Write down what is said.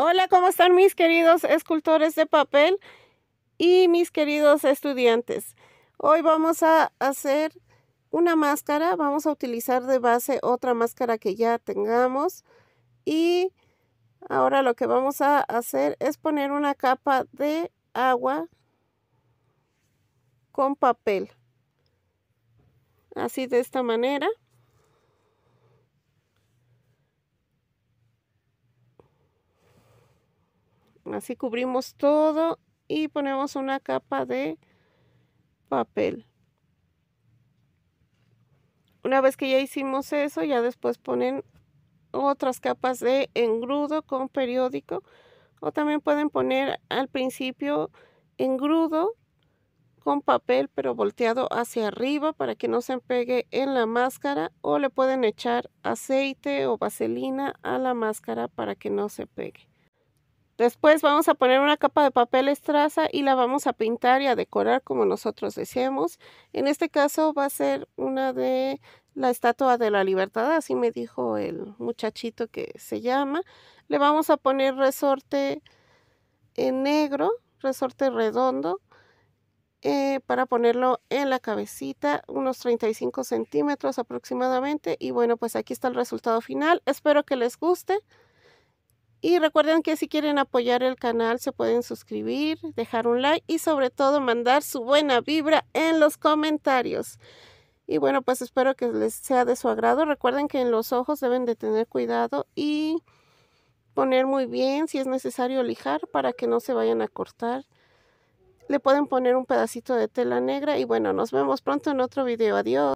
Hola, ¿cómo están mis queridos escultores de papel y mis queridos estudiantes? Hoy vamos a hacer una máscara, vamos a utilizar de base otra máscara que ya tengamos y ahora lo que vamos a hacer es poner una capa de agua con papel, así de esta manera. Así cubrimos todo y ponemos una capa de papel. Una vez que ya hicimos eso, ya después ponen otras capas de engrudo con periódico o también pueden poner al principio engrudo con papel pero volteado hacia arriba para que no se pegue en la máscara o le pueden echar aceite o vaselina a la máscara para que no se pegue. Después vamos a poner una capa de papel estraza y la vamos a pintar y a decorar como nosotros deseemos. En este caso va a ser una de la estatua de la libertad, así me dijo el muchachito que se llama. Le vamos a poner resorte en negro, resorte redondo, eh, para ponerlo en la cabecita, unos 35 centímetros aproximadamente. Y bueno, pues aquí está el resultado final. Espero que les guste. Y recuerden que si quieren apoyar el canal se pueden suscribir, dejar un like y sobre todo mandar su buena vibra en los comentarios. Y bueno, pues espero que les sea de su agrado. Recuerden que en los ojos deben de tener cuidado y poner muy bien si es necesario lijar para que no se vayan a cortar. Le pueden poner un pedacito de tela negra y bueno, nos vemos pronto en otro video. Adiós.